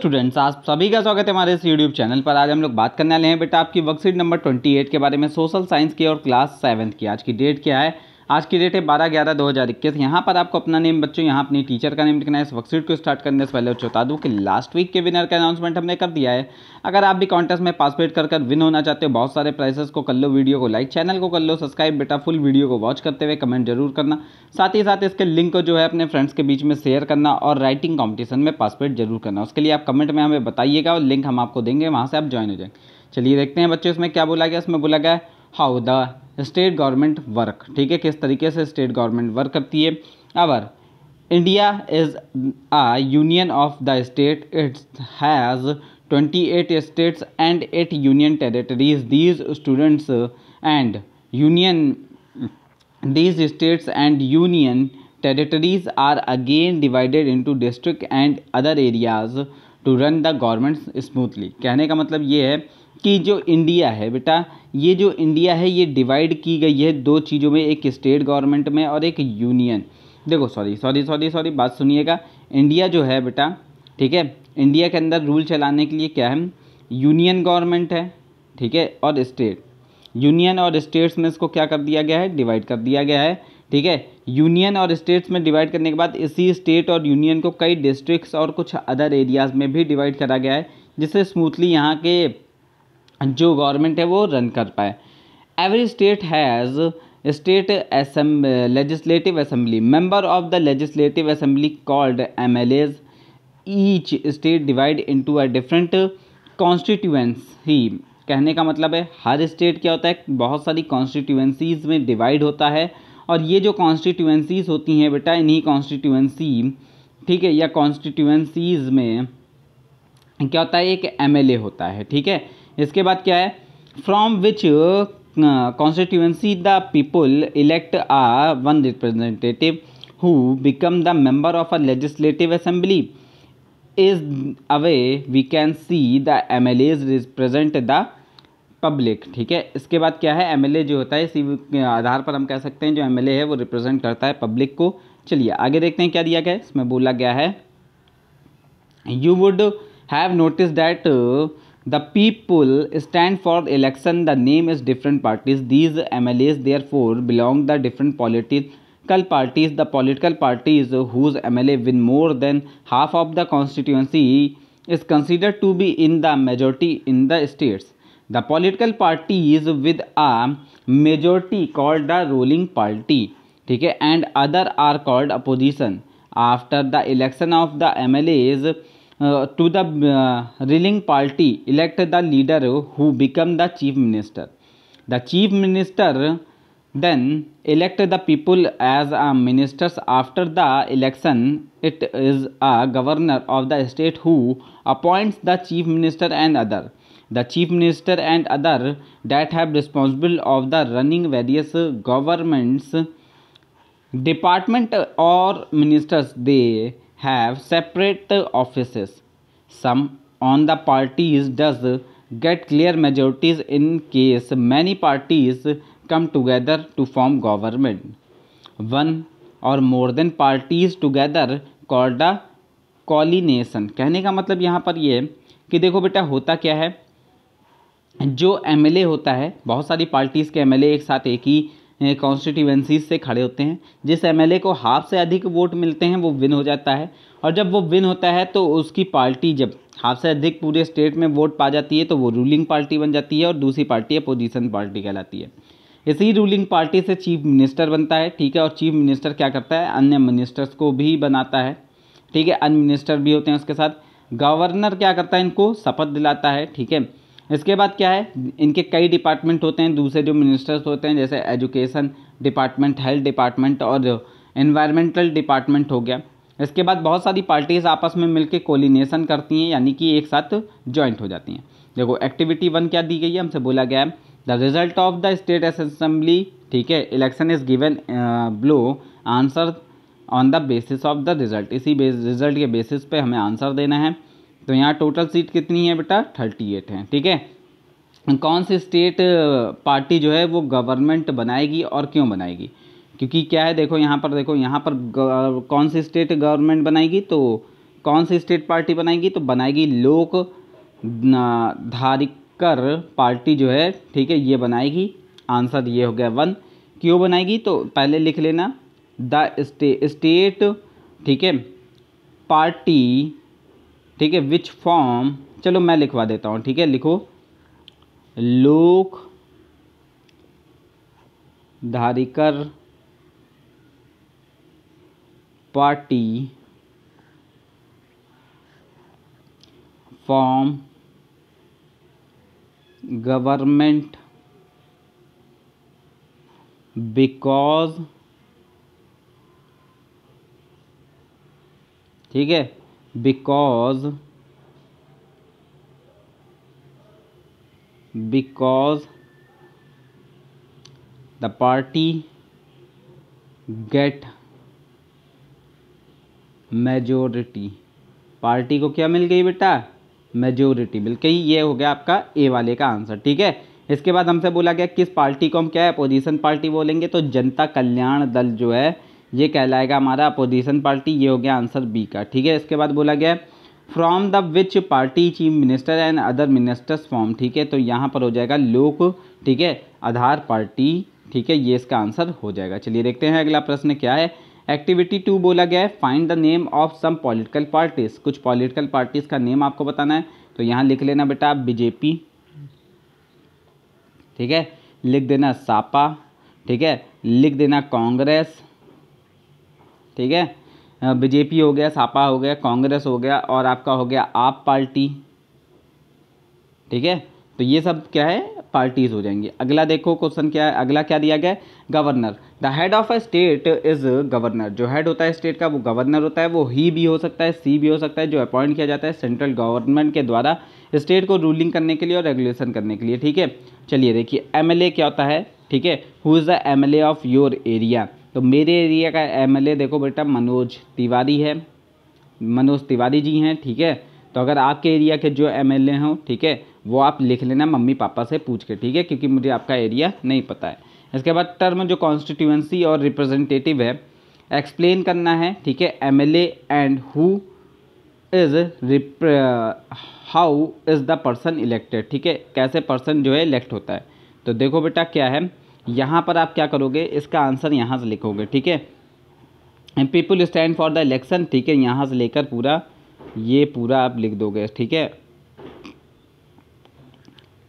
Students आप सभी का स्वागत है हमारे इस यूट्यूब चैनल पर आज हम लोग बात करने वाले हैं बेटा आपकी वर्कशीट नंबर 28 के बारे में सोशल साइंस की और क्लास सेवन्थ की आज की डेट क्या है आज की डेट है बारह ग्यारह दो हज़ार इक्कीस यहाँ पर आपको अपना नेम बच्चों यहाँ अपनी टीचर का नेम लिखना है इस वर्कशीट को स्टार्ट करने से पहले बता दूँ कि लास्ट वीक के विनर का अनाउंसमेंट हमने कर दिया है अगर आप भी कॉन्टेस्ट में पार्टिसिपेट कर कर विन होना चाहते हो बहुत सारे प्राइसेस को कर लो वीडियो को लाइक चैनल को कर लो सब्सक्राइब बेटा फुल वीडियो को वॉच करते हुए कमेंट जरूर करना साथ ही साथ इसके लिंक को जो है अपने फ्रेंड्स के बीच में शेयर करना और राइटिंग कॉम्पिटिशन में पार्टिसिपेट जरूर करना उसके लिए आप कमेंट में हमें बताइएगा और लिंक हम आपको देंगे वहाँ से आप ज्वाइन हो जाएंगे चलिए देखते हैं बच्चों इसमें क्या बोला गया इसमें बोला गया है how the state government work ठीक है किस तरीके से स्टेट गवर्नमेंट वर्क करती है our India is a union of the state it's has twenty eight states and eight union territories these students and union these states and union territories are again divided into district and other areas to run the government smoothly कहने का मतलब ये है कि जो India है बेटा ये जो इंडिया है ये डिवाइड की गई है दो चीज़ों में एक स्टेट गवर्नमेंट में और एक यूनियन देखो सॉरी सॉरी सॉरी सॉरी बात सुनिएगा इंडिया जो है बेटा ठीक है इंडिया के अंदर रूल चलाने के लिए क्या है यूनियन गवर्नमेंट है ठीक है और स्टेट यूनियन और स्टेट्स में इसको क्या कर दिया गया है डिवाइड कर दिया गया है ठीक है यूनियन और स्टेट्स में डिवाइड करने के बाद इसी स्टेट और यूनियन को कई डिस्ट्रिक्ट और कुछ अदर एरियाज़ में भी डिवाइड करा गया है जिससे स्मूथली यहाँ के जो गवर्नमेंट है वो रन कर पाए every state has state Assam legislative assembly member of the legislative assembly called M L As each state divide into a different constituency कहने का मतलब है हर स्टेट क्या होता है बहुत सारी कॉन्स्टिट्यूएंसीज में डिवाइड होता है और ये जो कॉन्स्टिट्यूएंसीज होती हैं बेटा इन्हीं कॉन्स्टिट्यूएंसी ठीक है या कॉन्स्टिट्यूएंसीज में क्या होता है एक एमएलए होता है ठीक है इसके बाद क्या है from which constituency the people elect a one representative who become the member of a legislative assembly we can see the M L As represent the public ठीक है इसके बाद क्या है एमएलए जो होता है इसी के आधार पर हम कह सकते हैं जो ए है वो रिप्रेजेंट करता है पब्लिक को चलिए आगे देखते हैं क्या दिया गया है इसमें बोला गया है you would have notice that the people stand for election the name is different parties these mlas therefore belong the different political parties the political parties whose mla win more than half of the constituency is considered to be in the majority in the states the political parties with a majority called the ruling party ठीक है and other are called opposition after the election of the M L As uh, to the uh, ruling party elect the leader who become the chief minister the chief minister then elect the people as ministers after the election it is a governor of the state who appoints the chief minister and other the chief minister and other that have responsible of the running various governments department or ministers they have separate offices. Some on the parties does get clear majorities in case many parties come together to form government. One और more than parties together called a coalition कहने का मतलब यहाँ पर ये कि देखो बेटा होता क्या है जो एमएलए होता है बहुत सारी पार्टीज़ के एमएलए एक साथ एक ही कॉन्स्टिट्यूंसीज से खड़े होते हैं जिस एमएलए को हाफ से अधिक वोट मिलते हैं वो विन हो जाता है और जब वो विन होता है तो उसकी पार्टी जब हाफ से अधिक पूरे स्टेट में वोट पा जाती है तो वो रूलिंग पार्टी बन जाती है और दूसरी पार्टी अपोजिशन पार्टी कहलाती है इसी रूलिंग पार्टी से चीफ मिनिस्टर बनता है ठीक है और चीफ मिनिस्टर क्या करता है अन्य मिनिस्टर्स को भी बनाता है ठीक है अन्य मिनिस्टर भी होते हैं उसके साथ गवर्नर क्या करता है इनको शपथ दिलाता है ठीक है इसके बाद क्या है इनके कई डिपार्टमेंट होते हैं दूसरे जो मिनिस्टर्स होते हैं जैसे एजुकेशन डिपार्टमेंट हेल्थ डिपार्टमेंट और इन्वायरमेंटल डिपार्टमेंट हो गया इसके बाद बहुत सारी पार्टीज़ आपस में मिलकर कोलिनेशन करती हैं यानी कि एक साथ ज्वाइंट हो जाती हैं देखो एक्टिविटी वन क्या दी गई है हमसे बोला गया है the result of the state assembly ठीक है election is given below answer on the basis of the result इसी बेस रिजल्ट के बेसिस पे हमें आंसर देना है तो यहाँ टोटल सीट कितनी है बेटा थर्टी एट है ठीक है कौन सी स्टेट पार्टी uh, जो है वो गवर्नमेंट बनाएगी और क्यों बनाएगी क्योंकि क्या है देखो यहाँ पर देखो यहाँ पर uh, कौन सी स्टेट गवर्नमेंट बनाएगी तो कौन सी स्टेट पार्टी बनाएगी तो बनाएगी लोक uh, धारिकर पार्टी जो है ठीक है ये बनाएगी आंसर ये हो गया वन क्यों बनाएगी तो पहले लिख लेना द स्टे स्टेट ठीक है पार्टी ठीक है विच फॉर्म चलो मैं लिखवा देता हूँ ठीक है लिखो लोक धारिकर पार्टी फॉर्म गवर्नमेंट बिकॉज ठीक है because because the party get majority party को क्या मिल गई बेटा मेजोरिटी मिल गई ये हो गया आपका ए वाले का आंसर ठीक है इसके बाद हमसे बोला गया किस पार्टी को हम क्या है अपोजिशन पार्टी बोलेंगे तो जनता कल्याण दल जो है ये कहलाएगा हमारा अपोजिशन पार्टी ये हो गया आंसर बी का ठीक है इसके बाद बोला गया from the which party chief minister and other ministers form ठीक है तो यहाँ पर हो जाएगा लोक ठीक है आधार पार्टी ठीक है ये इसका आंसर हो जाएगा चलिए देखते हैं अगला प्रश्न क्या है एक्टिविटी टू बोला गया है find the name of some political parties कुछ पॉलिटिकल पार्टीज का नेम आपको बताना है तो यहाँ लिख लेना बेटा आप बीजेपी ठीक है लिख देना सापा ठीक है लिख देना कांग्रेस ठीक है बीजेपी हो गया सापा हो गया कांग्रेस हो गया और आपका हो गया आप पार्टी ठीक है तो ये सब क्या है पार्टीज हो जाएंगी अगला देखो क्वेश्चन क्या है अगला क्या दिया गया governor the head of a state is governor जो हेड होता है स्टेट का वो गवर्नर होता है वो ही भी हो सकता है सी भी हो सकता है जो अपॉइंट किया जाता है सेंट्रल गवर्नमेंट के द्वारा स्टेट को रूलिंग करने के लिए और रेगुलेशन करने के लिए ठीक है चलिए देखिए एम क्या होता है ठीक है who is the M of your area तो मेरे एरिया का एमएलए देखो बेटा मनोज तिवारी है मनोज तिवारी जी हैं ठीक है तो अगर आपके एरिया के जो एम एल हों ठीक है वो आप लिख लेना मम्मी पापा से पूछ के ठीक है क्योंकि मुझे आपका एरिया नहीं पता है इसके बाद टर्म जो कॉन्स्टिट्यूंसी और रिप्रेजेंटेटिव है एक्सप्लेन करना है ठीक है M L and who is how is the person elected ठीक है कैसे पर्सन जो है इलेक्ट होता है तो देखो बेटा क्या है यहाँ पर आप क्या करोगे इसका आंसर यहाँ से लिखोगे ठीक है people stand for the election ठीक है यहाँ से लेकर पूरा ये पूरा आप लिख दोगे ठीक है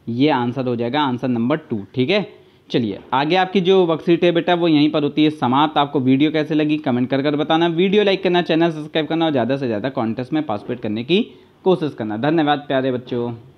ये आंसर हो जाएगा आंसर नंबर टू ठीक है चलिए आगे आपकी जो वर्कशीट है बेटा वो यहीं पर होती है समाप्त आपको वीडियो कैसे लगी कमेंट कर कर बताना वीडियो लाइक करना चैनल सब्सक्राइब करना और ज़्यादा से ज़्यादा कॉन्टेस्ट में पार्टिसिपेट करने की कोशिश करना धन्यवाद प्यारे बच्चों